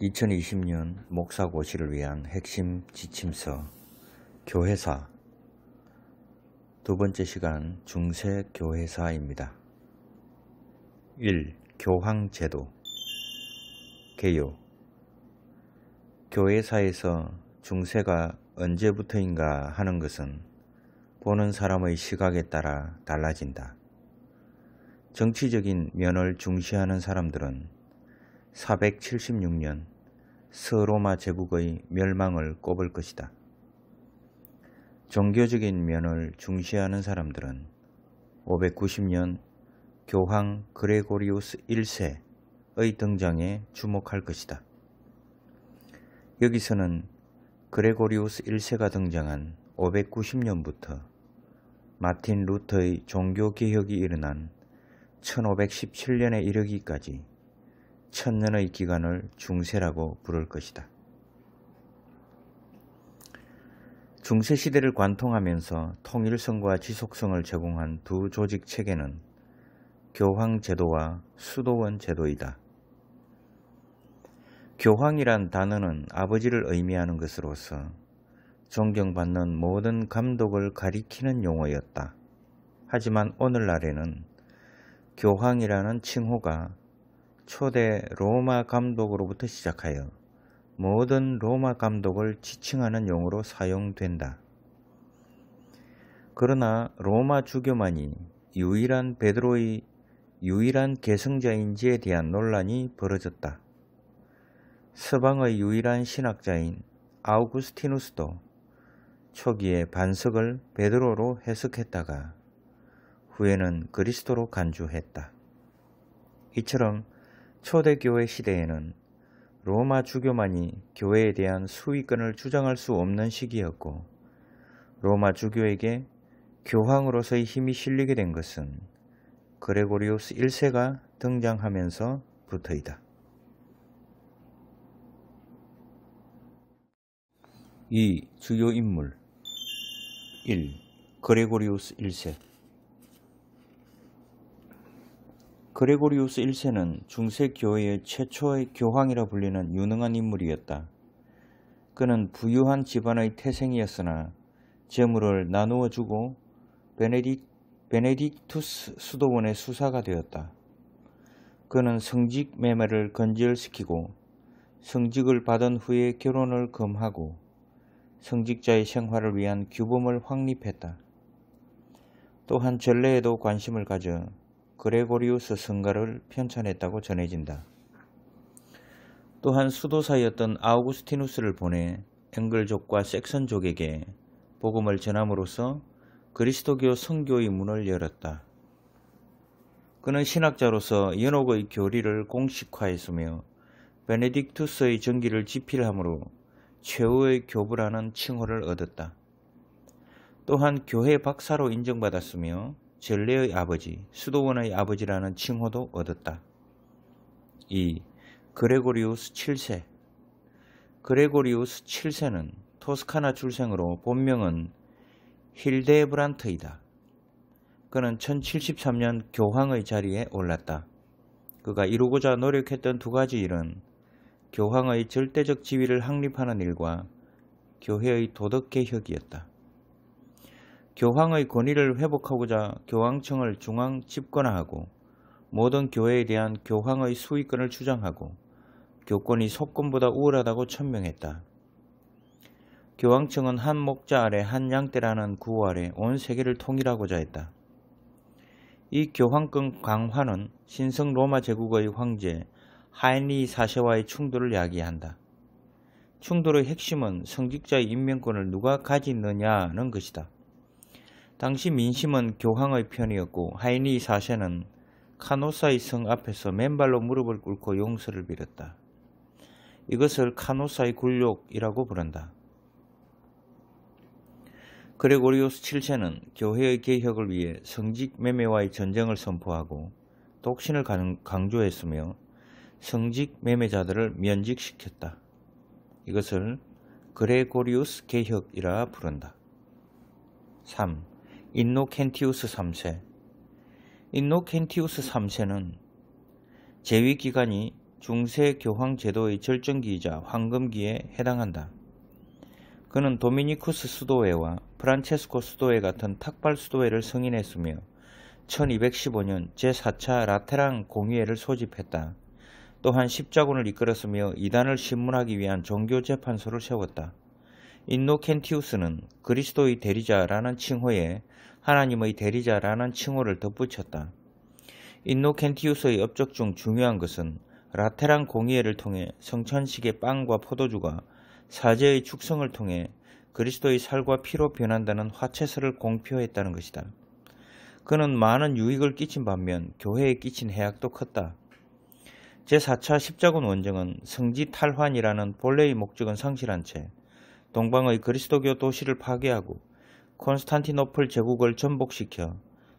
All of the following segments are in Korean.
2020년 목사고시를 위한 핵심 지침서 교회사 두 번째 시간 중세 교회사입니다. 1. 교황 제도 개요 교회사에서 중세가 언제부터인가 하는 것은 보는 사람의 시각에 따라 달라진다. 정치적인 면을 중시하는 사람들은 476년 서로마 제국의 멸망을 꼽을 것이다. 종교적인 면을 중시하는 사람들은 590년 교황 그레고리우스 1세의 등장에 주목할 것이다. 여기서는 그레고리우스 1세가 등장한 590년부터 마틴 루터의 종교개혁이 일어난 1517년에 이르기까지 천년의 기간을 중세라고 부를 것이다. 중세 시대를 관통하면서 통일성과 지속성을 제공한 두 조직 체계는 교황 제도와 수도원 제도이다. 교황이란 단어는 아버지를 의미하는 것으로서 존경받는 모든 감독을 가리키는 용어였다. 하지만 오늘날에는 교황이라는 칭호가 초대 로마 감독으로부터 시작하여 모든 로마 감독을 지칭하는 용어로 사용된다. 그러나 로마 주교만이 유일한 베드로의 유일한 계승자인지에 대한 논란이 벌어졌다. 서방의 유일한 신학자인 아우구스티누스도 초기에 반석을 베드로로 해석했다가 후에는 그리스도로 간주했다. 이처럼 초대교회 시대에는 로마 주교만이 교회에 대한 수위권을 주장할 수 없는 시기였고 로마 주교에게 교황으로서의 힘이 실리게 된 것은 그레고리우스 1세가 등장하면서 부터이다. 이 주요 인물 1. 그레고리우스 1세 그레고리우스 1세는 중세 교회의 최초의 교황이라 불리는 유능한 인물이었다. 그는 부유한 집안의 태생이었으나 재물을 나누어 주고 베네딕, 베네딕투스 수도원의 수사가 되었다. 그는 성직 매매를 건질시키고 성직을 받은 후에 결혼을 금하고 성직자의 생활을 위한 규범을 확립했다. 또한 전례에도 관심을 가져 그레고리우스 성가를 편찬했다고 전해진다. 또한 수도사였던 아우구스티누스를 보내 앵글족과 섹선족에게 복음을 전함으로써 그리스도교 성교의 문을 열었다. 그는 신학자로서 연옥의 교리를 공식화했으며 베네딕투스의 전기를 집필함으로 최후의 교부라는 칭호를 얻었다. 또한 교회 박사로 인정받았으며 전례의 아버지, 수도원의 아버지라는 칭호도 얻었다. 2. 그레고리우스 7세 그레고리우스 7세는 토스카나 출생으로 본명은 힐데브란트이다. 그는 1073년 교황의 자리에 올랐다. 그가 이루고자 노력했던 두 가지 일은 교황의 절대적 지위를 확립하는 일과 교회의 도덕개혁이었다. 교황의 권위를 회복하고자 교황청을 중앙 집권화하고 모든 교회에 대한 교황의 수위권을 주장하고 교권이 속권보다 우월하다고 천명했다. 교황청은 한 목자 아래 한 양떼라는 구호 아래 온 세계를 통일하고자 했다. 이 교황권 강화는 신성 로마 제국의 황제 하인리 사세와의 충돌을 야기한다. 충돌의 핵심은 성직자의 임명권을 누가 가지느냐는 것이다. 당시 민심은 교황의 편이었고 하이니 4세는 카노사의 성 앞에서 맨발로 무릎을 꿇고 용서를 빌었다. 이것을 카노사의 굴욕이라고 부른다. 그레고리오스 7세는 교회의 개혁을 위해 성직 매매와의 전쟁을 선포하고 독신을 강조했으며 성직 매매자들을 면직시켰다. 이것을 그레고리우스 개혁이라 부른다. 3. 인노켄티우스 3세 인노켄티우스 3세는 재위기간이 중세 교황 제도의 절정기이자 황금기에 해당한다. 그는 도미니쿠스 수도회와 프란체스코 수도회 같은 탁발 수도회를 승인했으며 1215년 제4차 라테랑 공의회를 소집했다. 또한 십자군을 이끌었으며 이단을 신문하기 위한 종교재판소를 세웠다. 인노켄티우스는 그리스도의 대리자라는 칭호에 하나님의 대리자라는 칭호를 덧붙였다. 인노켄티우스의 업적 중 중요한 것은 라테랑 공의회를 통해 성천식의 빵과 포도주가 사제의 축성을 통해 그리스도의 살과 피로 변한다는 화채설을 공표했다는 것이다. 그는 많은 유익을 끼친 반면 교회에 끼친 해악도 컸다. 제4차 십자군 원정은 성지 탈환이라는 본래의 목적은 상실한 채 동방의 그리스도교 도시를 파괴하고 콘스탄티노플 제국을 전복시켜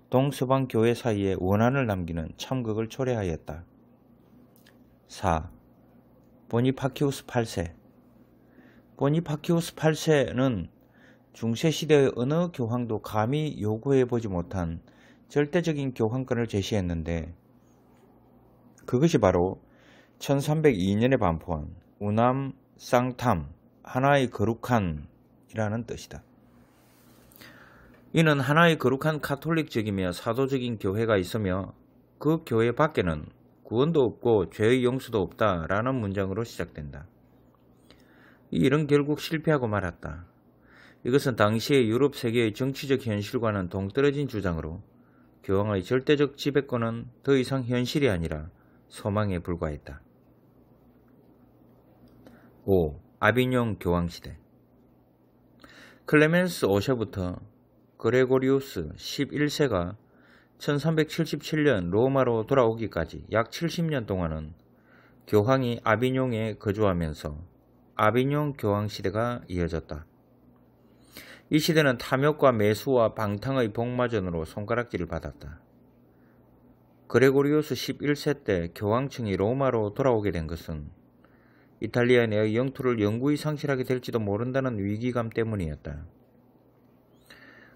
동서방 교회 사이에 원한을 남기는 참극을 초래하였다. 4. 보니파키우스 8세 보니파키우스 8세는 중세시대의 어느 교황도 감히 요구해보지 못한 절대적인 교황권을 제시했는데 그것이 바로 1302년에 반포한 우남 쌍탐 하나의 거룩한이라는 뜻이다. 이는 하나의 거룩한 카톨릭적이며 사도적인 교회가 있으며 그 교회 밖에는 구원도 없고 죄의 용서도 없다라는 문장으로 시작된다. 이 일은 결국 실패하고 말았다. 이것은 당시의 유럽 세계의 정치적 현실과는 동떨어진 주장으로 교황의 절대적 지배권은 더 이상 현실이 아니라 소망에 불과했다. 5. 아비뇽 교황시대 클레멘스 5세부터 그레고리우스 11세가 1377년 로마로 돌아오기까지 약 70년 동안은 교황이 아비뇽에 거주하면서 아비뇽 교황 시대가 이어졌다. 이 시대는 탐욕과 매수와 방탕의 복마전으로 손가락질을 받았다. 그레고리우스 11세 때 교황층이 로마로 돌아오게 된 것은 이탈리아 내의 영토를 영구히 상실하게 될지도 모른다는 위기감 때문이었다.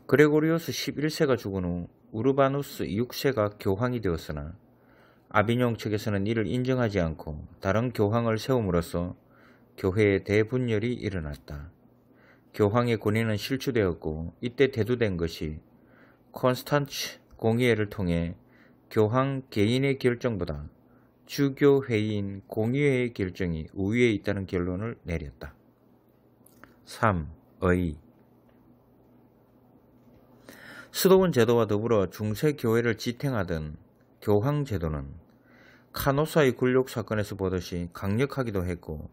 그레고리오스 11세가 죽은 후 우르바누스 6세가 교황이 되었으나 아비뇽 측에서는 이를 인정하지 않고 다른 교황을 세움으로써 교회의 대분열이 일어났다. 교황의 권위는 실추되었고 이때 대두된 것이 콘스탄츠 공의회를 통해 교황 개인의 결정보다 주교 회인 공의회의 결정이 우위에 있다는 결론을 내렸다. 3. 의 수도원 제도와 더불어 중세 교회를 지탱하던 교황 제도는 카노사의 굴욕 사건에서 보듯이 강력하기도 했고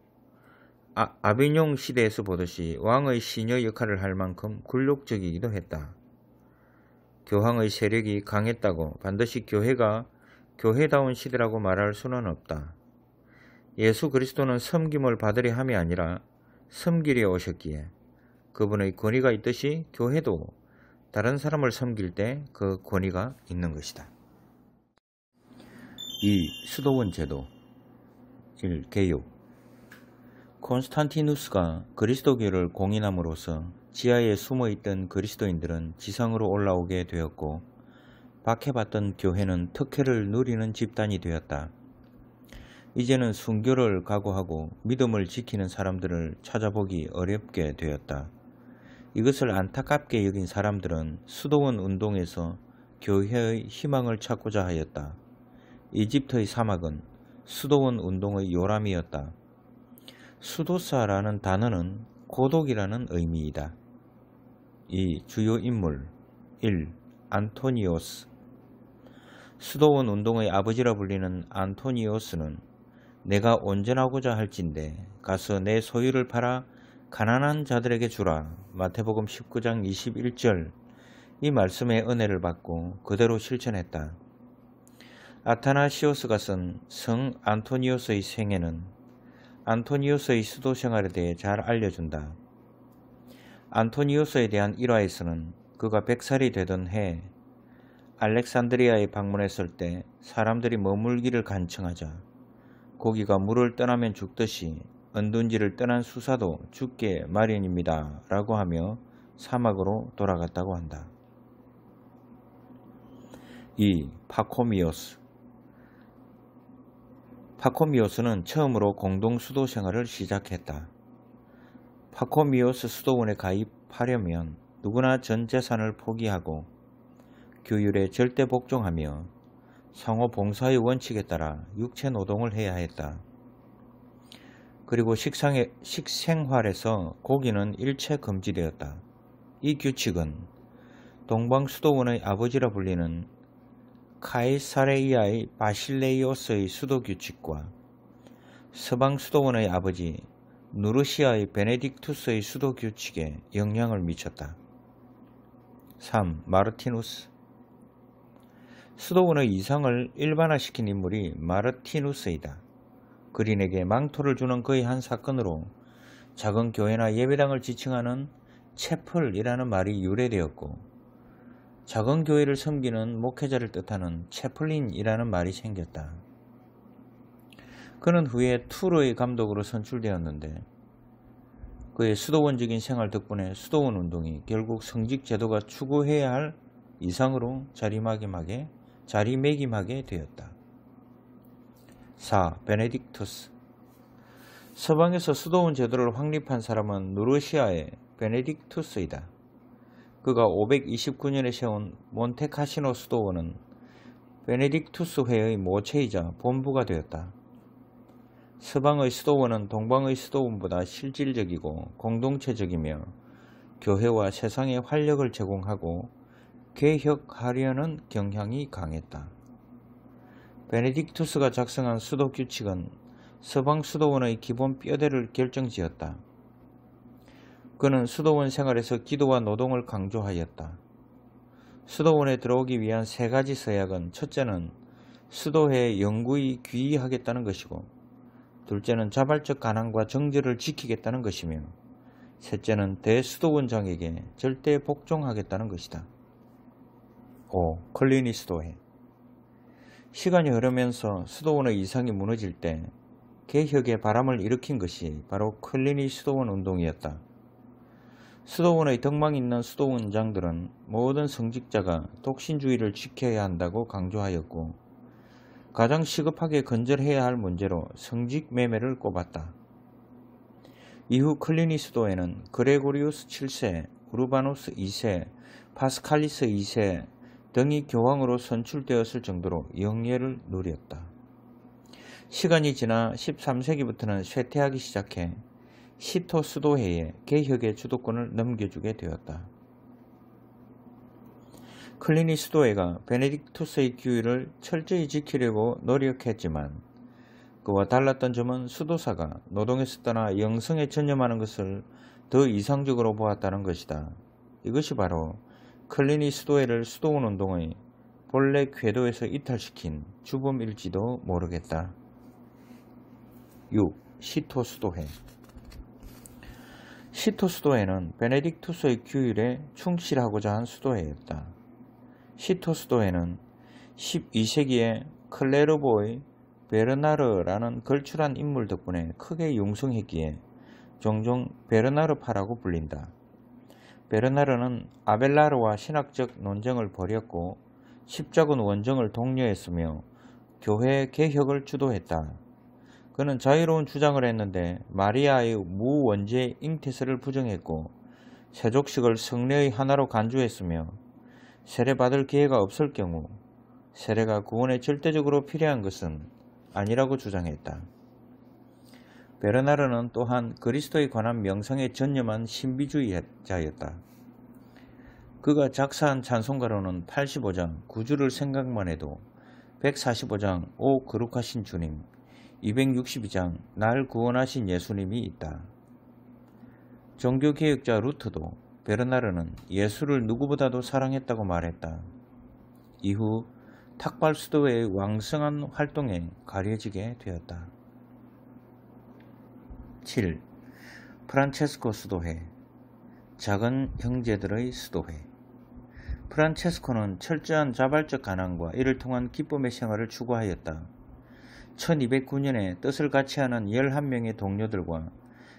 아, 아비뇽 시대에서 보듯이 왕의 시녀 역할을 할 만큼 굴욕적이기도 했다. 교황의 세력이 강했다고 반드시 교회가 교회다운 시대라고 말할 수는 없다. 예수 그리스도는 섬김을 받으려 함이 아니라 섬기려 오셨기에 그분의 권위가 있듯이 교회도 다른 사람을 섬길 때 그 권위가 있는 것이다. 2. 수도원 제도 1. 개요 콘스탄티누스가 그리스도교를 공인함으로써 지하에 숨어 있던 그리스도인들은 지상으로 올라오게 되었고 박해받던 교회는 특혜를 누리는 집단이 되었다. 이제는 순교를 각오하고 믿음을 지키는 사람들을 찾아보기 어렵게 되었다. 이것을 안타깝게 여긴 사람들은 수도원 운동에서 교회의 희망을 찾고자 하였다. 이집트의 사막은 수도원 운동의 요람이었다. 수도사라는 단어는 고독이라는 의미이다. 이 주요 인물 1. 안토니오스 수도원 운동의 아버지라 불리는 안토니오스는 내가 온전하고자 할진데 가서 내 소유를 팔아 가난한 자들에게 주라. 마태복음 19장 21절 이 말씀의 은혜를 받고 그대로 실천했다. 아타나시오스가 쓴 성 안토니오스의 생애는 안토니오스의 수도 생활에 대해 잘 알려준다. 안토니오스에 대한 일화에서는 그가 100살이 되던 해 알렉산드리아에 방문했을 때 사람들이 머물기를 간청하자 고기가 물을 떠나면 죽듯이 은둔지를 떠난 수사도 죽게 마련입니다. 라고 하며 사막으로 돌아갔다고 한다. 2. 파코미오스 파코미오스는 처음으로 공동 수도 생활을 시작했다. 파코미오스 수도원에 가입하려면 누구나 전 재산을 포기하고 규율에 절대 복종하며 상호 봉사의 원칙에 따라 육체 노동을 해야 했다. 그리고 식상의, 식생활에서 고기는 일체 금지되었다. 이 규칙은 동방 수도원의 아버지라 불리는 카이사레이아의 바실레이오스의 수도 규칙과 서방 수도원의 아버지 누르시아의 베네딕투스의 수도 규칙에 영향을 미쳤다. 3. 마르티누스 수도원의 이상을 일반화시킨 인물이 마르티누스이다. 그린에게 망토를 주는 그의 한 사건으로 작은 교회나 예배당을 지칭하는 채플이라는 말이 유래되었고 작은 교회를 섬기는 목회자를 뜻하는 채플린이라는 말이 생겼다. 그는 후에 투로의 감독으로 선출되었는데 그의 수도원적인 생활 덕분에 수도원 운동이 결국 성직 제도가 추구해야 할 이상으로 자리막김하게 자리매김하게 되었다. 4. 베네딕투스 서방에서 수도원 제도를 확립한 사람은 누르시아의 베네딕투스이다. 그가 529년에 세운 몬테카시노 수도원은 베네딕투스 회의 모체이자 본부가 되었다. 서방의 수도원은 동방의 수도원보다 실질적이고 공동체적이며 교회와 세상에 활력을 제공하고 개혁하려는 경향이 강했다. 베네딕투스가 작성한 수도 규칙은 서방 수도원의 기본 뼈대를 결정지었다. 그는 수도원 생활에서 기도와 노동을 강조하였다. 수도원에 들어오기 위한 세 가지 서약은 첫째는 수도회 영구히 귀의하겠다는 것이고 둘째는 자발적 가난과 정절을 지키겠다는 것이며 셋째는 대수도원장에게 절대 복종하겠다는 것이다. 5. 클리니수도회 시간이 흐르면서 수도원의 이상이 무너질 때 개혁의 바람을 일으킨 것이 바로 클리니 수도원 운동이었다. 수도원의 덕망 있는 수도원장들은 모든 성직자가 독신주의를 지켜야 한다고 강조하였고 가장 시급하게 건절해야 할 문제로 성직 매매를 꼽았다. 이후 클리니 수도에는 그레고리우스 7세, 우르바누스 2세, 파스칼리스 2세, 등이 교황으로 선출되었을 정도로 영예를 누렸다. 시간이 지나 13세기부터는 쇠퇴하기 시작해 시토 수도회에 개혁의 주도권을 넘겨주게 되었다. 클리니 수도회가 베네딕투스의 규율을 철저히 지키려고 노력했지만 그와 달랐던 점은 수도사가 노동에서 떠나 영성에 전념하는 것을 더 이상적으로 보았다는 것이다. 이것이 바로 클린이 수도회를 수도원 운동의 본래 궤도에서 이탈시킨 주범일지도 모르겠다. 6. 시토 수도회 시토 수도회는 베네딕투스의 규율에 충실하고자 한 수도회였다. 시토 수도회는 12세기에 클레르보의 베르나르라는 걸출한 인물 덕분에 크게 융성했기에 종종 베르나르파라고 불린다. 베르나르는 아벨라르와 신학적 논쟁을 벌였고 십자군 원정을 독려했으며 교회 개혁을 주도했다. 그는 자유로운 주장을 했는데 마리아의 무원죄 잉태설을 부정했고 세족식을 성례의 하나로 간주했으며 세례받을 기회가 없을 경우 세례가 구원에 절대적으로 필요한 것은 아니라고 주장했다. 베르나르는 또한 그리스도에 관한 명상에 전념한 신비주의자였다. 그가 작사한 찬송가로는 85장 9주를 생각만 해도 145장 오그룩하신 주님 262장 날 구원하신 예수님이 있다. 종교개혁자 루트도 베르나르는 예수를 누구보다도 사랑했다고 말했다. 이후 탁발 수도의 왕성한 활동에 가려지게 되었다. 7. 프란체스코 수도회 작은 형제들의 수도회 프란체스코는 철저한 자발적 가난과 이를 통한 기쁨의 생활을 추구하였다. 1209년에 뜻을 같이 하는 11명의 동료들과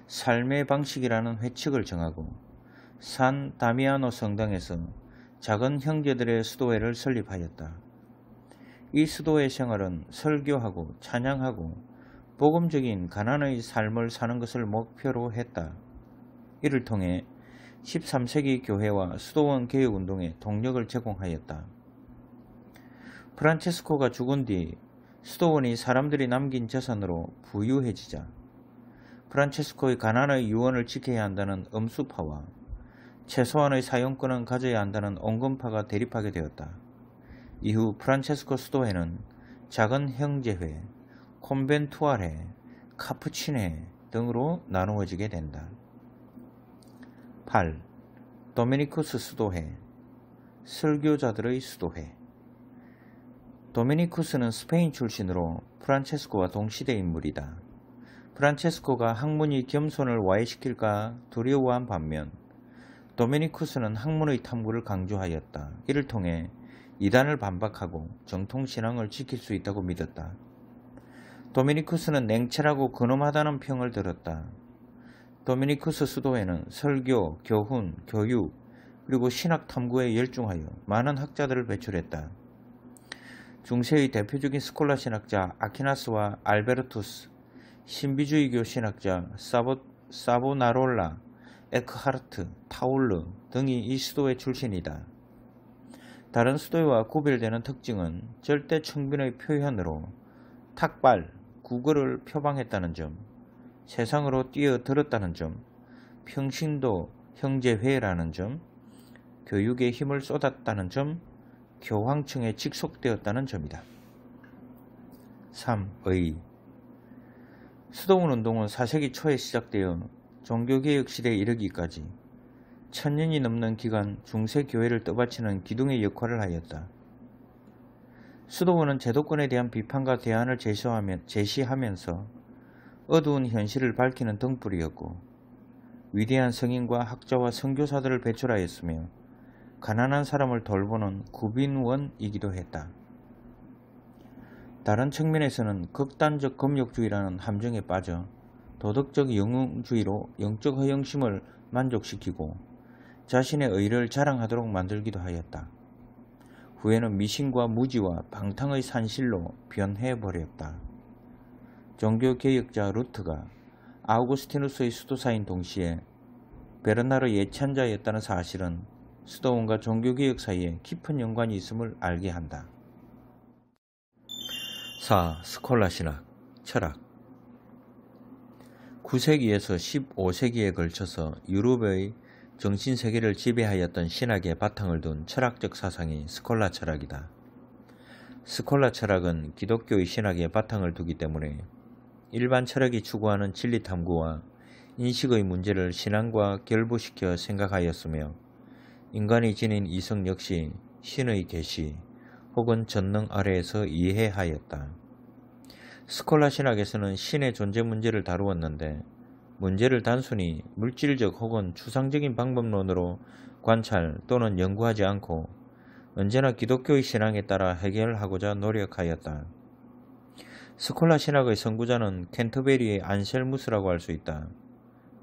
삶의 방식이라는 회칙을 정하고 산 다미아노 성당에서 작은 형제들의 수도회를 설립하였다. 이 수도회 생활은 설교하고 찬양하고 복음적인 가난의 삶을 사는 것을 목표로 했다. 이를 통해 13세기 교회와 수도원 개혁운동에 동력을 제공하였다. 프란체스코가 죽은 뒤 수도원이 사람들이 남긴 재산으로 부유해지자 프란체스코의 가난의 유언을 지켜야 한다는 음수파와 최소한의 사용권은 가져야 한다는 온건파가 대립하게 되었다. 이후 프란체스코 수도회는 작은 형제회, 콘벤투아레, 카푸치네 등으로 나누어지게 된다. 8. 도미니쿠스 수도회 설교자들의 수도회 도미니쿠스는 스페인 출신으로 프란체스코와 동시대 인물이다. 프란체스코가 학문이 겸손을 와해시킬까 두려워한 반면 도미니쿠스는 학문의 탐구를 강조하였다. 이를 통해 이단을 반박하고 정통신앙을 지킬 수 있다고 믿었다. 도미니쿠스는 냉철하고 근엄하다는 평을 들었다. 도미니쿠스 수도에는 설교, 교훈, 교육, 그리고 신학 탐구에 열중하여 많은 학자들을 배출했다. 중세의 대표적인 스콜라 신학자 아퀴나스와 알베르투스, 신비주의교 신학자 사보, 사보나롤라, 에크하르트, 타울르 등이 이 수도의 출신이다. 다른 수도와 구별되는 특징은 절대 청빈의 표현으로 탁발, 국어를 표방했다는 점, 세상으로 뛰어들었다는 점, 평신도 형제회라는 점, 교육에 힘을 쏟았다는 점, 교황청에 직속되었다는 점이다. 3. 의수동원 운동은 4세기 초에 시작되어 종교개혁 시대에 이르기까지 천년이 넘는 기간 중세교회를 떠받치는 기둥의 역할을 하였다. 수도원은 제도권에 대한 비판과 대안을 제시하면, 서 어두운 현실을 밝히는 등불이었고 위대한 성인과 학자와 선교사들을 배출하였으며 가난한 사람을 돌보는 구빈원이기도 했다. 다른 측면에서는 극단적 검욕주의라는 함정에 빠져 도덕적 영웅주의로 영적 허영심을 만족시키고 자신의 의를 자랑하도록 만들기도 하였다. 후에는 미신과 무지와 방탕의 산실로 변해버렸다. 종교개혁자 루트가 아우구스티누스의 수도사인 동시에 베르나르 예찬자였다는 사실은 수도원과 종교개혁 사이에 깊은 연관이 있음을 알게 한다. 4. 스콜라 신학, 철학 9세기에서 15세기에 걸쳐서 유럽의 정신 세계를 지배하였던 신학에 바탕을 둔 철학적 사상이 스콜라 철학이다. 스콜라 철학은 기독교의 신학에 바탕을 두기 때문에 일반 철학이 추구하는 진리 탐구와 인식의 문제를 신앙과 결부시켜 생각하였으며 인간이 지닌 이성 역시 신의 계시 혹은 전능 아래에서 이해하였다. 스콜라 신학에서는 신의 존재 문제를 다루었는데 문제를 단순히 물질적 혹은 추상적인 방법론으로 관찰 또는 연구하지 않고 언제나 기독교의 신앙에 따라 해결하고자 노력하였다. 스콜라 신학의 선구자는 켄터베리의 안셀무스라고 할 수 있다.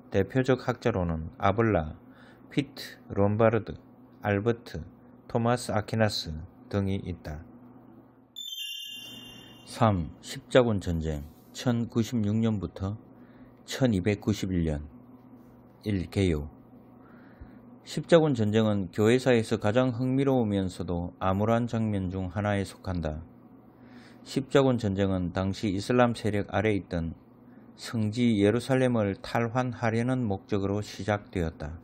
대표적 학자로는 아블라, 피트, 롬바르드, 알버트, 토마스 아퀴나스 등이 있다. 3. 십자군 전쟁 1096년부터 1291년 1개요 십자군 전쟁은 교회사에서 가장 흥미로우면서도 암울한 장면 중 하나에 속한다. 십자군 전쟁은 당시 이슬람 세력 아래 있던 성지 예루살렘을 탈환하려는 목적으로 시작되었다.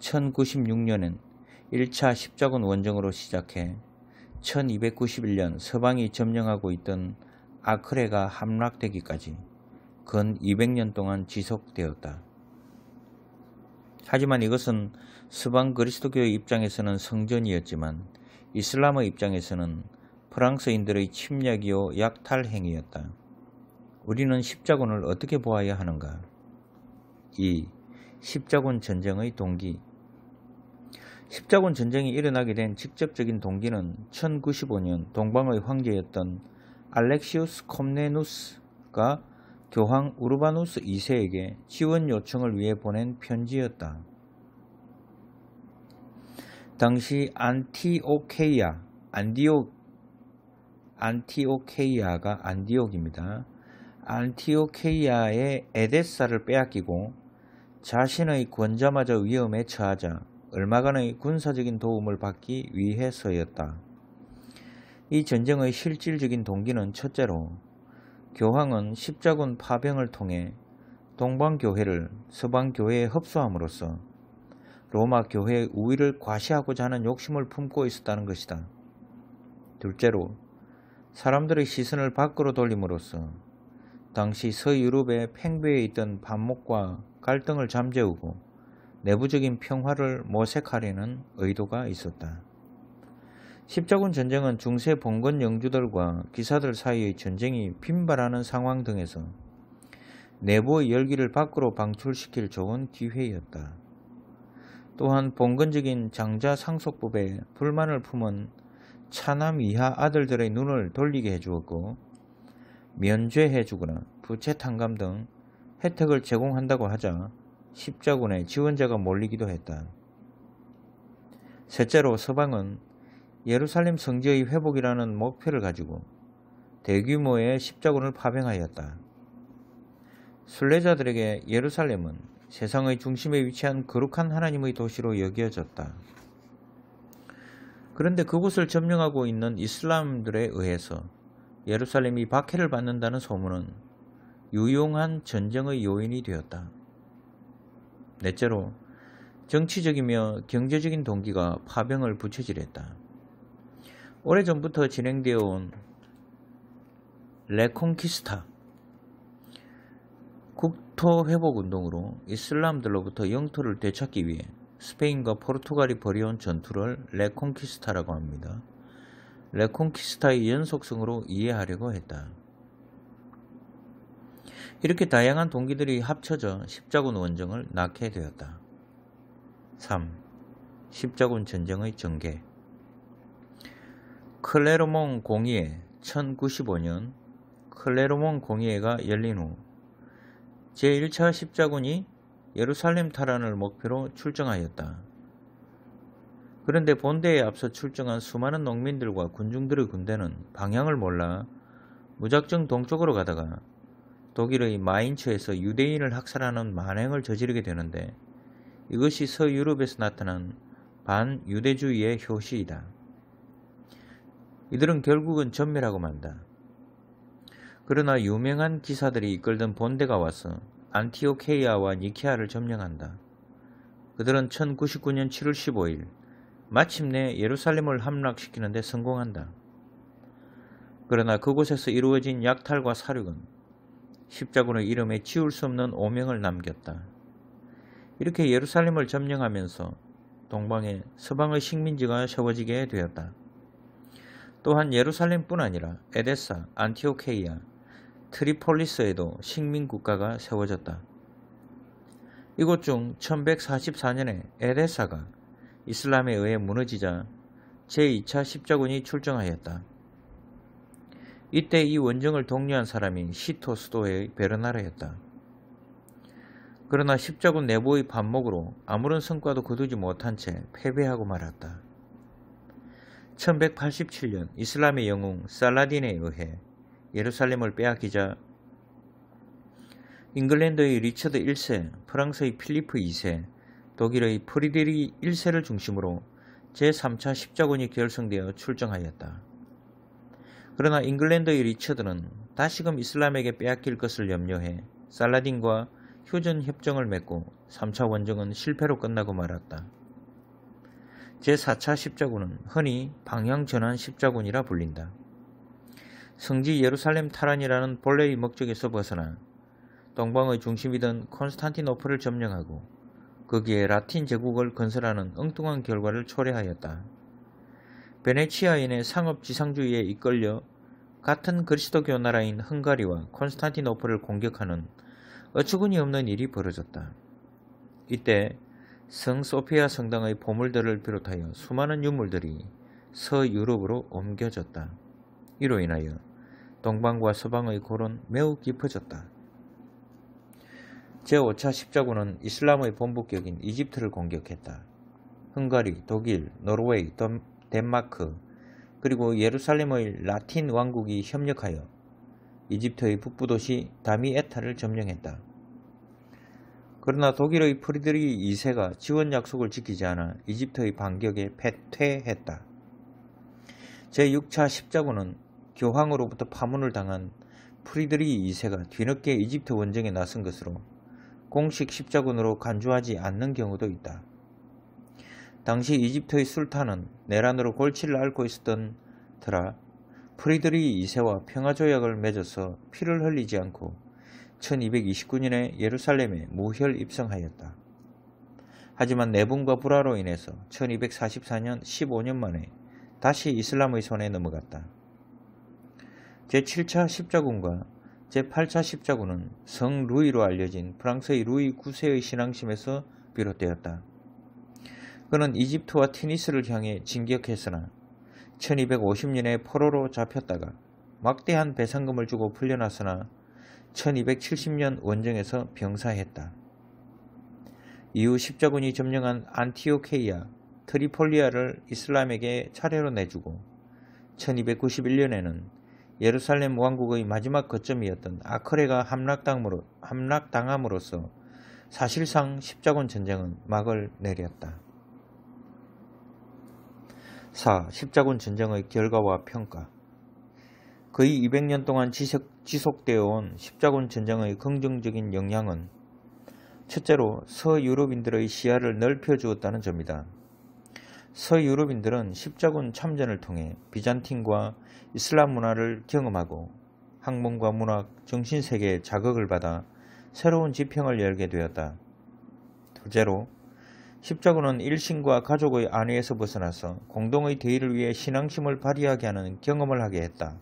1096년엔 1차 십자군 원정으로 시작해 1291년 서방이 점령하고 있던 아크레가 함락되기까지 근 200년 동안 지속되었다. 하지만 이것은 서방 그리스도교의 입장에서는 성전이었지만 이슬람의 입장에서는 프랑스인들의 침략이요 약탈 행위였다. 우리는 십자군을 어떻게 보아야 하는가? 2. 십자군 전쟁의 동기 십자군 전쟁이 일어나게 된 직접적인 동기는 1095년 동방의 황제였던 알렉시우스 콤네누스가 교황 우르바누스 2세에게 지원 요청을 위해 보낸 편지였다. 당시 안티오케이아, 안디오, 안티오케이아가 안디옥입니다. 안티오케이아의 에데사를 빼앗기고 자신의 권자마저 위험에 처하자 얼마간의 군사적인 도움을 받기 위해서였다. 이 전쟁의 실질적인 동기는 첫째로 교황은 십자군 파병을 통해 동방교회를 서방교회에 흡수함으로써 로마 교회의 우위를 과시하고자 하는 욕심을 품고 있었다는 것이다. 둘째로 사람들의 시선을 밖으로 돌림으로써 당시 서유럽의 팽배에 있던 반목과 갈등을 잠재우고 내부적인 평화를 모색하려는 의도가 있었다. 십자군 전쟁은 중세 봉건 영주들과 기사들 사이의 전쟁이 빈발하는 상황 등에서 내부의 열기를 밖으로 방출시킬 좋은 기회였다. 또한 봉건적인 장자 상속법에 불만을 품은 차남 이하 아들들의 눈을 돌리게 해주었고 면죄해 주거나 부채 탕감 등 혜택을 제공한다고 하자 십자군의 지원자가 몰리기도 했다. 셋째로 서방은 예루살렘 성지의 회복이라는 목표를 가지고 대규모의 십자군을 파병하였다. 순례자들에게 예루살렘은 세상의 중심에 위치한 거룩한 하나님의 도시로 여겨졌다. 그런데 그곳을 점령하고 있는 이슬람들에 의해서 예루살렘이 박해를 받는다는 소문은 유용한 전쟁의 요인이 되었다. 넷째로 정치적이며 경제적인 동기가 파병을 부채질했다. 오래전부터 진행되어 온 레콘키스타 국토회복운동으로 이슬람들로부터 영토를 되찾기 위해 스페인과 포르투갈이 벌여온 전투를 레콘키스타라고 합니다. 레콘키스타의 연속성으로 이해하려고 했다. 이렇게 다양한 동기들이 합쳐져 십자군 원정을 낳게 되었다. 3. 십자군 전쟁의 전개 클레르몽 공의회 1095년 클레르몽 공의회가 열린 후 제1차 십자군이 예루살렘 탈환을 목표로 출정하였다. 그런데 본대에 앞서 출정한 수많은 농민들과 군중들의 군대는 방향을 몰라 무작정 동쪽으로 가다가 독일의 마인처에서 유대인을 학살하는 만행을 저지르게 되는데 이것이 서유럽에서 나타난 반유대주의의 효시이다. 이들은 결국은 전멸하고 만다. 그러나 유명한 기사들이 이끌던 본대가 와서 안티오케이아와 니케아를 점령한다. 그들은 1099년 7월 15일 마침내 예루살렘을 함락시키는데 성공한다. 그러나 그곳에서 이루어진 약탈과 사륙은 십자군의 이름에 지울 수 없는 오명을 남겼다. 이렇게 예루살렘을 점령하면서 동방에 서방의 식민지가 세워지게 되었다. 또한 예루살렘뿐 아니라 에데사, 안티오케이아, 트리폴리스에도 식민국가가 세워졌다. 이곳 중 1144년에 에데사가 이슬람에 의해 무너지자 제2차 십자군이 출정하였다. 이때 이 원정을 독려한 사람이 시토 수도의 베르나르였다. 그러나 십자군 내부의 반목으로 아무런 성과도 거두지 못한 채 패배하고 말았다. 1187년 이슬람의 영웅 살라딘에 의해 예루살렘을 빼앗기자 잉글랜드의 리처드 1세, 프랑스의 필리프 2세, 독일의 프리데리 1세를 중심으로 제3차 십자군이 결성되어 출정하였다. 그러나 잉글랜드의 리처드는 다시금 이슬람에게 빼앗길 것을 염려해 살라딘과 휴전 협정을 맺고 3차 원정은 실패로 끝나고 말았다. 제4차 십자군은 흔히 방향전환 십자군이라 불린다. 성지 예루살렘 탈환이라는 본래의 목적에서 벗어나 동방의 중심이던 콘스탄티노플을 점령하고 거기에 라틴 제국을 건설하는 엉뚱한 결과를 초래하였다. 베네치아인의 상업지상주의에 이끌려 같은 그리스도교 나라인 헝가리와 콘스탄티노플을 공격하는 어처구니없는 일이 벌어졌다. 이때 성 소피아 성당의 보물들을 비롯하여 수많은 유물들이 서유럽으로 옮겨졌다. 이로 인하여 동방과 서방의 골은 매우 깊어졌다. 제5차 십자군은 이슬람의 본부격인 이집트를 공격했다. 헝가리, 독일, 노르웨이, 덴마크, 그리고 예루살렘의 라틴 왕국이 협력하여 이집트의 북부 도시 다미에타를 점령했다. 그러나 독일의 프리드리히 2세가 지원 약속을 지키지 않아 이집트의 반격에 패퇴했다. 제6차 십자군은 교황으로부터 파문을 당한 프리드리히 2세가 뒤늦게 이집트 원정에 나선 것으로 공식 십자군으로 간주하지 않는 경우도 있다. 당시 이집트의 술탄은 내란으로 골치를 앓고 있었던 터라 프리드리히 2세와 평화조약을 맺어서 피를 흘리지 않고 1229년에 예루살렘에 무혈 입성하였다. 하지만 내분과 불화로 인해서 1244년 15년 만에 다시 이슬람의 손에 넘어갔다. 제7차 십자군과 제8차 십자군은 성 루이로 알려진 프랑스의 루이 9세의 신앙심에서 비롯되었다. 그는 이집트와 티니스를 향해 진격했으나 1250년에 포로로 잡혔다가 막대한 배상금을 주고 풀려났으나 1270년 원정에서 병사했다. 이후 십자군이 점령한 안티오케이아, 트리폴리아를 이슬람에게 차례로 내주고 1291년에는 예루살렘 왕국의 마지막 거점이었던 아크레가 함락당으로, 함락당함으로써 사실상 십자군 전쟁은 막을 내렸다. 4. 십자군 전쟁의 결과와 평가 거의 200년 동안 지속, 되어온 십자군 전쟁의 긍정적인 영향은 첫째로 서유럽인들의 시야를 넓혀주었다는 점이다. 서유럽인들은 십자군 참전을 통해 비잔틴과 이슬람 문화를 경험하고 학문과 문학, 정신세계에 자극을 받아 새로운 지평을 열게 되었다. 둘째로 십자군은 일신과 가족의 안위에서 벗어나서 공동의 대의를 위해 신앙심을 발휘하게 하는 경험을 하게 했다.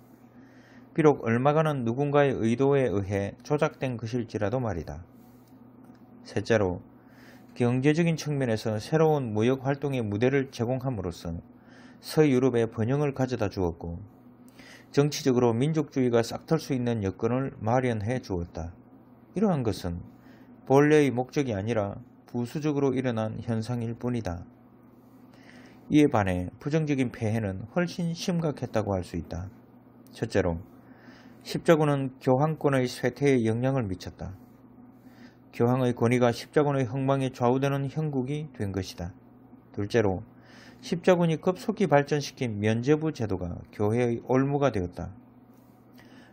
비록 얼마간은 누군가의 의도에 의해 조작된 것일지라도 말이다. 셋째로 경제적인 측면에서 새로운 무역 활동의 무대를 제공함으로써 서유럽의 번영을 가져다 주었고 정치적으로 민족주의가 싹틀 수 있는 여건을 마련해 주었다. 이러한 것은 본래의 목적이 아니라 부수적으로 일어난 현상일 뿐이다. 이에 반해 부정적인 폐해는 훨씬 심각했다고 할 수 있다. 첫째로 십자군은 교황권의 쇠퇴에 영향을 미쳤다. 교황의 권위가 십자군의 흥망에 좌우되는 형국이 된 것이다. 둘째로 십자군이 급속히 발전시킨 면죄부 제도가 교회의 올무가 되었다.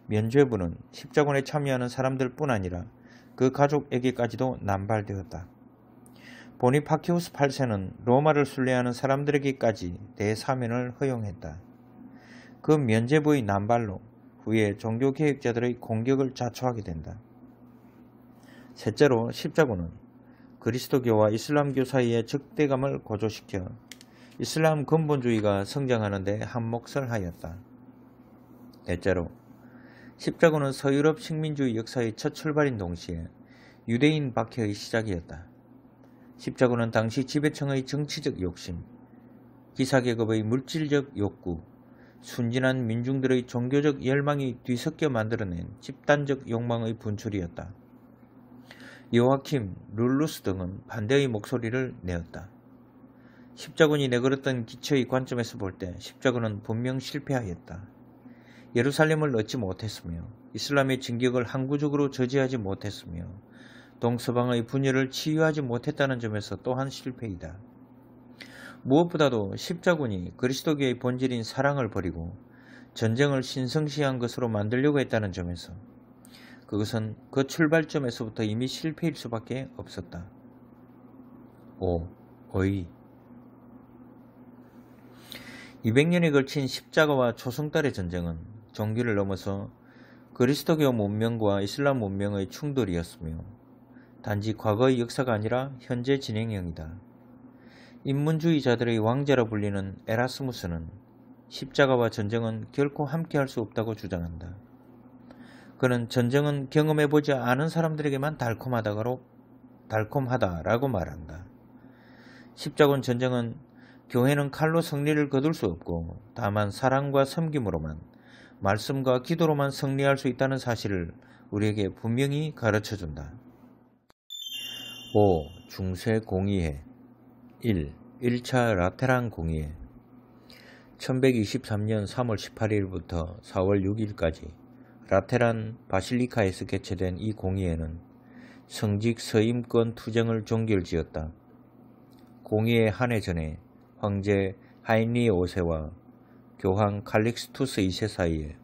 면죄부는 십자군에 참여하는 사람들뿐 아니라 그 가족에게까지도 남발되었다. 보니 파키우스 8세는 로마를 순례하는 사람들에게까지 대사면을 허용했다. 그 면죄부의 남발로 후에 종교 개혁자들의 공격을 자초하게 된다. 셋째로 십자군은 그리스도교와 이슬람교 사이의 적대감을 고조시켜 이슬람 근본주의가 성장하는데 한몫을하였다. 넷째로 십자군은 서유럽 식민주의 역사의 첫 출발인 동시에 유대인 박해의 시작이었다. 십자군은 당시 지배층의 정치적 욕심, 기사계급의 물질적 욕구, 순진한 민중들의 종교적 열망이 뒤섞여 만들어낸 집단적 욕망의 분출이었다. 요하킴, 룰루스 등은 반대의 목소리를 내었다. 십자군이 내걸었던 기처의 관점에서 볼 때 십자군은 분명 실패하였다. 예루살렘을 얻지 못했으며 이슬람의 진격을 항구적으로 저지하지 못했으며 동서방의 분열을 치유하지 못했다는 점에서 또한 실패이다. 무엇보다도 십자군이 그리스도교의 본질인 사랑을 버리고 전쟁을 신성시한 것으로 만들려고 했다는 점에서 그것은 그 출발점에서부터 이미 실패일 수밖에 없었다. 5. 어이 200년에 걸친 십자가와 초승달의 전쟁은 종교를 넘어서 그리스도교 문명과 이슬람 문명의 충돌이었으며 단지 과거의 역사가 아니라 현재 진행형이다. 인문주의자들의 왕자라 불리는 에라스무스는 십자가와 전쟁은 결코 함께할 수 없다고 주장한다. 그는 전쟁은 경험해보지 않은 사람들에게만 달콤하다고, 달콤하다라고 말한다. 십자군 전쟁은 교회는 칼로 승리를 거둘 수 없고 다만 사랑과 섬김으로만 말씀과 기도로만 승리할 수 있다는 사실을 우리에게 분명히 가르쳐준다. 5. 중세 공의회 1. 1차 라테란 공의 1123년 3월 18일부터 4월 6일까지 라테란 바실리카에서 개최된 이 공의회는 성직 서임권 투쟁을 종결지었다. 공의회 한해 전에 황제 하인리 5세와 교황 칼릭스투스 2세 사이에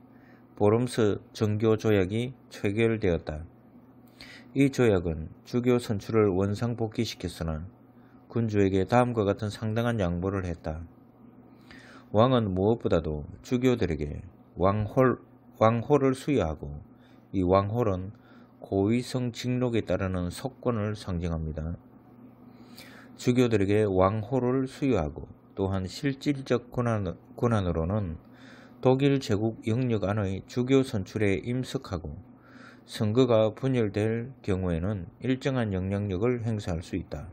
보름스 정교 조약이 체결되었다. 이 조약은 주교 선출을 원상복귀시켰으나 군주에게 다음과 같은 상당한 양보를 했다. 왕은 무엇보다도 주교들에게 왕홀, 왕호를 수여하고 이 왕홀은 고위성 직록에 따르는 석권을 상징합니다. 주교들에게 왕호를 수여하고 또한 실질적 권한, 권한으로는 독일 제국 영역 안의 주교 선출에 임석하고 선거가 분열될 경우에는 일정한 영향력을 행사할 수 있다.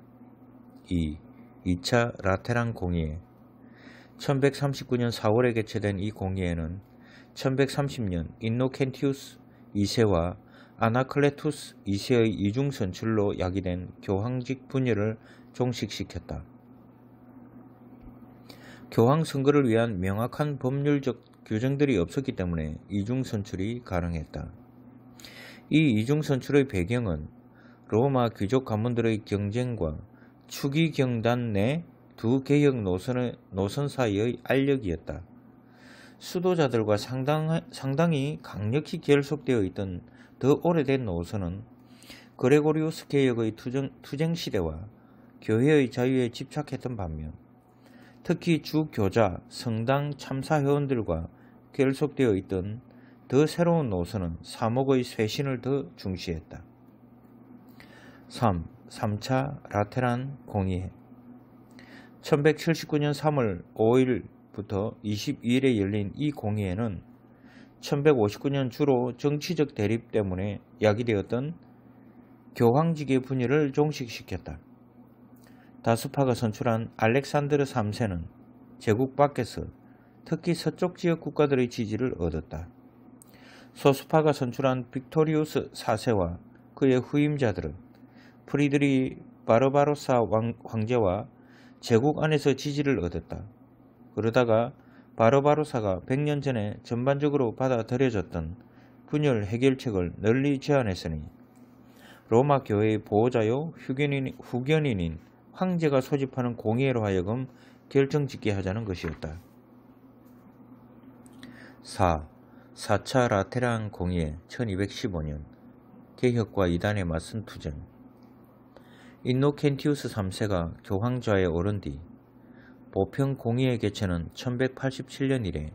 2. 2차 라테란 공의회 1139년 4월에 개최된 이 공의회는 1130년 인노켄티우스 2세와 아나클레투스 2세의 이중 선출로 야기된 교황직 분열을 종식시켰다. 교황 선거를 위한 명확한 법률적 규정들이 없었기 때문에 이중 선출이 가능했다. 이 이중 선출의 배경은 로마 귀족 가문들의 경쟁과 추기경단 내 두 개혁 노선의, 노선 사이의 알력이었다. 수도자들과 상당, 상당히 강력히 결속되어 있던 더 오래된 노선은 그레고리우스 개혁의 투쟁, 투쟁 시대와 교회의 자유에 집착했던 반면 특히 주교자, 성당 참사 회원들과 결속되어 있던 더 새로운 노선은 사목의 쇄신을 더 중시했다. 3. 3차 라테란 공의회 1179년 3월 5일부터 22일에 열린 이 공의회는 1159년 주로 정치적 대립 때문에 야기되었던 교황직의 분열을 종식시켰다. 다수파가 선출한 알렉산드르 3세는 제국 밖에서 특히 서쪽 지역 국가들의 지지를 얻었다. 소수파가 선출한 빅토리우스 4세와 그의 후임자들은 프리드리 바르바로사 왕, 황제와 제국 안에서 지지를 얻었다. 그러다가 바르바로사가 100년 전에 전반적으로 받아들여졌던 분열 해결책을 널리 제안했으니 로마 교회의 보호자요 후견인, 후견인인 황제가 소집하는 공예로 하여금 결정짓게 하자는 것이었다. 4. 4차 라테란 공예 1215년 개혁과 이단에 맞선 투쟁 인노켄티우스 3세가 교황좌에 오른 뒤 보편 공의의 개최는 1187년 이래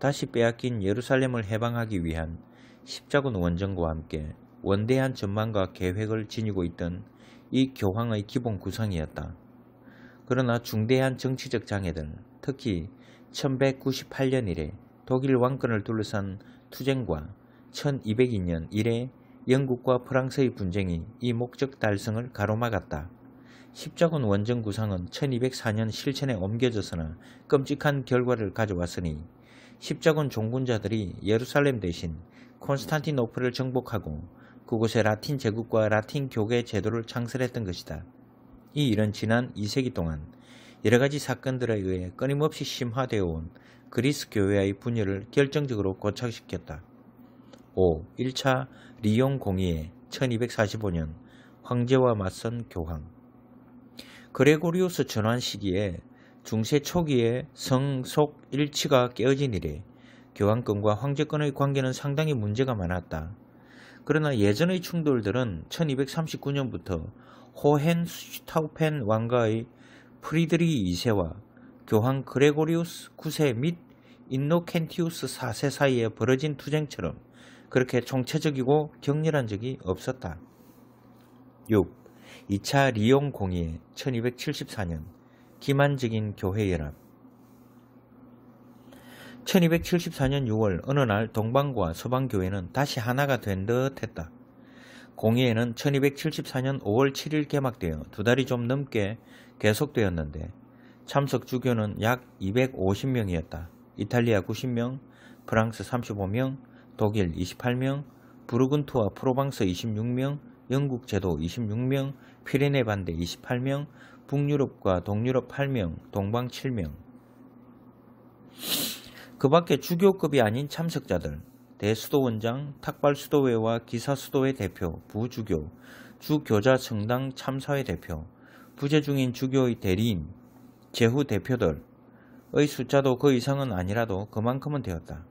다시 빼앗긴 예루살렘을 해방하기 위한 십자군 원정과 함께 원대한 전망과 계획을 지니고 있던 이 교황의 기본 구성이었다. 그러나 중대한 정치적 장애등 특히 1198년 이래 독일 왕권을 둘러싼 투쟁과 1202년 이래 영국과 프랑스의 분쟁이 이 목적 달성을 가로막았다. 십자군 원정 구상은 1204년 실천에 옮겨져서는 끔찍한 결과를 가져왔으니 십자군 종군자들이 예루살렘 대신 콘스탄티노프를 정복하고 그곳에 라틴 제국과 라틴 교계 제도를 창설했던 것이다. 이 일은 지난 2세기 동안 여러가지 사건들에 의해 끊임없이 심화되어 온 그리스 교회의 분열을 결정적으로 고착시켰다. 5. 1차 리용 공의회 1245년 황제와 맞선 교황 그레고리우스 전환 시기에 중세 초기에 성속 일치가 깨어진 이래 교황권과 황제권의 관계는 상당히 문제가 많았다. 그러나 예전의 충돌들은 1239년부터 호헨슈타우펜 왕가의 프리드리 2세와 교황 그레고리우스 9세 및 인노켄티우스 4세 사이에 벌어진 투쟁처럼 그렇게 총체적이고 격렬한 적이 없었다. 6. 2차 리옹 공의회 1274년 기만적인 교회연합 1274년 6월 어느 날 동방과 서방교회는 다시 하나가 된 듯했다. 공의회는 1274년 5월 7일 개막되어 두 달이 좀 넘게 계속되었는데 참석 주교는 약 250명이었다. 이탈리아 90명, 프랑스 35명, 독일 28명, 부르군트와 프로방스 26명, 영국 제도 26명, 피레네 반대 28명, 북유럽과 동유럽 8명, 동방 7명. 그 밖에 주교급이 아닌 참석자들, 대수도원장, 탁발수도회와 기사수도회 대표, 부주교, 주교자성당 참사회 대표, 부재 중인 주교의 대리인, 재후 대표들의 숫자도 그 이상은 아니라도 그만큼은 되었다.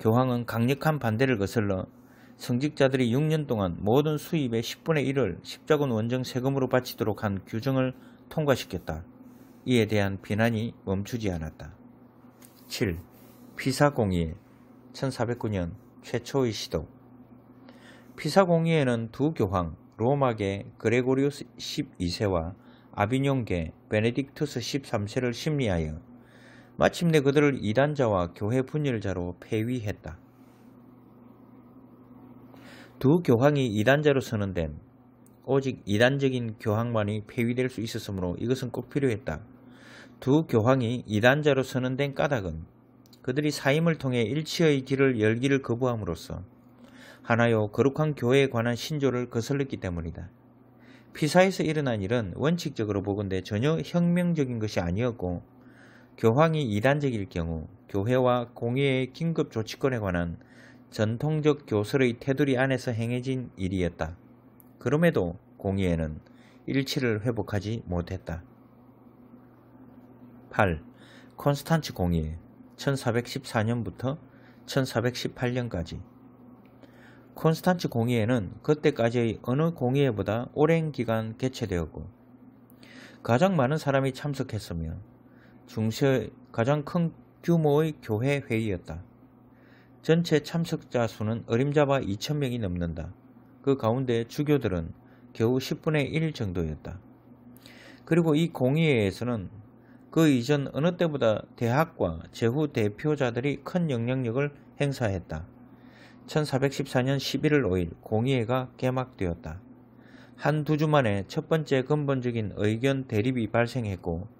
교황은 강력한 반대를 거슬러 성직자들이 6년 동안 모든 수입의 10분의 1을 십자군 원정 세금으로 바치도록 한 규정을 통과시켰다. 이에 대한 비난이 멈추지 않았다. 7. 피사 공의회 1409년 최초의 시도 피사 공의회는 두 교황 로마계 그레고리우스 12세와 아비뇽계 베네딕투스 13세를 심리하여 마침내 그들을 이단자와 교회 분열자로 폐위했다. 두 교황이 이단자로 선언된 오직 이단적인 교황만이 폐위될 수 있었으므로 이것은 꼭 필요했다. 두 교황이 이단자로 선언된 까닭은 그들이 사임을 통해 일치의 길을 열기를 거부함으로써 하나요 거룩한 교회에 관한 신조를 거슬렸기 때문이다. 피사에서 일어난 일은 원칙적으로 보건대 전혀 혁명적인 것이 아니었고 교황이 이단적일 경우 교회와 공의의 긴급 조치권에 관한 전통적 교설의 테두리 안에서 행해진 일이었다. 그럼에도 공의회는 일치를 회복하지 못했다. 8. 콘스탄츠 공의회 1414년부터 1418년까지 콘스탄츠 공의회는 그때까지의 어느 공의회보다 오랜 기간 개최되었고 가장 많은 사람이 참석했으며 중세 가장 큰 규모의 교회 회의였다. 전체 참석자 수는 어림잡아 2천명이 넘는다. 그 가운데 주교들은 겨우 10분의 1 정도였다. 그리고 이 공의회에서는 그 이전 어느 때보다 대학과 제후 대표자들이 큰 영향력을 행사했다. 1414년 11월 5일 공의회가 개막되었다. 한 두 주 만에 첫 번째 근본적인 의견 대립이 발생했고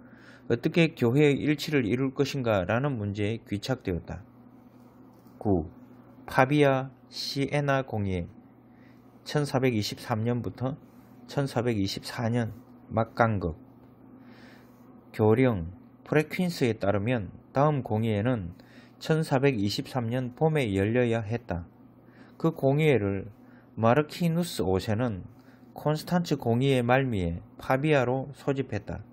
어떻게 교회의 일치를 이룰 것인가 라는 문제에 귀착되었다. 9. 파비아 시에나 공의 1423년부터 1424년 막강극 교령 프레퀸스에 따르면 다음 공의회는 1423년 봄에 열려야 했다. 그 공의회를 마르키누스 5세는 콘스탄츠 공의의 말미에 파비아로 소집했다.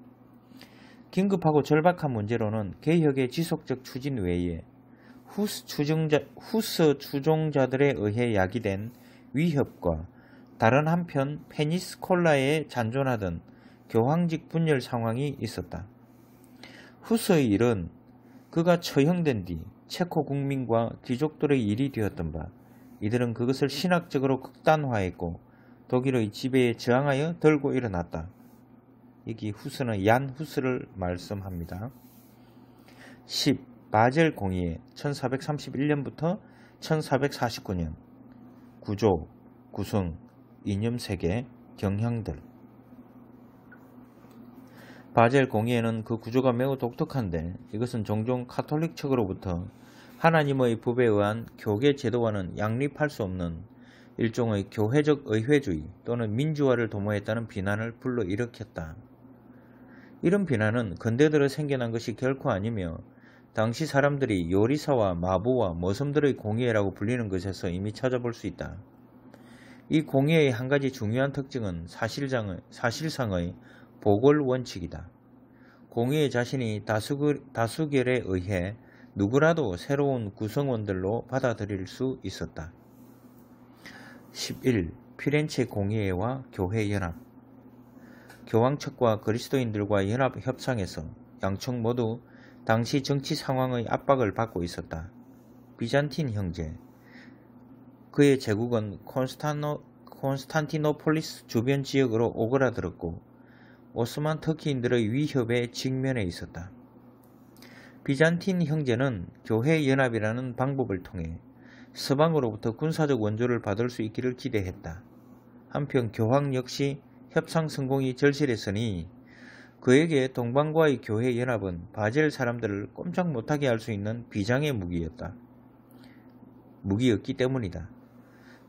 긴급하고 절박한 문제로는 개혁의 지속적 추진 외에 후스, 추종자, 후스 추종자들에 의해 야기된 위협과 다른 한편 페니스콜라에 잔존하던 교황직 분열 상황이 있었다. 후스의 일은 그가 처형된 뒤 체코 국민과 귀족들의 일이 되었던 바 이들은 그것을 신학적으로 극단화했고 독일의 지배에 저항하여 들고 일어났다. 여기 후스는 얀 후스를 말씀합니다. 10. 바젤 공의회 1431년부터 1449년 구조, 구성, 이념 세계, 경향들 바젤 공의회는 그 구조가 매우 독특한데 이것은 종종 카톨릭 측으로부터 하나님의 법에 의한 교계 제도와는 양립할 수 없는 일종의 교회적 의회주의 또는 민주화를 도모했다는 비난을 불러일으켰다. 이런 비난은 근대 들어 생겨난 것이 결코 아니며 당시 사람들이 요리사와 마부와 머슴들의 공예라고 불리는 것에서 이미 찾아볼 수 있다. 이 공예의 한 가지 중요한 특징은 사실상의, 사실상의 보궐 원칙이다. 공예 자신이 다수, 다수결에 의해 누구라도 새로운 구성원들로 받아들일 수 있었다. 11. 피렌체 공예와 교회 연합 교황 측과 그리스도인들과 연합 협상에서 양측 모두 당시 정치 상황의 압박을 받고 있었다. 비잔틴 형제 그의 제국은 콘스탄노, 콘스탄티노폴리스 주변 지역으로 오그라들었고 오스만 터키인들의 위협에 직면해 있었다. 비잔틴 형제는 교회 연합이라는 방법을 통해 서방으로부터 군사적 원조를 받을 수 있기를 기대했다. 한편 교황 역시 협상 성공이 절실했으니 그에게 동방과의 교회 연합은 바젤 사람들을 꼼짝 못하게 할 수 있는 비장의 무기였다. 무기였기 때문이다.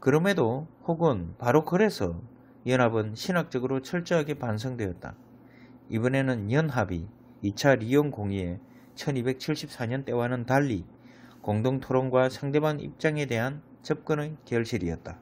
그럼에도 혹은 바로 그래서 연합은 신학적으로 철저하게 반성되었다. 이번에는 연합이 2차 리옹 공의의 1274년 때와는 달리 공동 토론과 상대방 입장에 대한 접근의 결실이었다.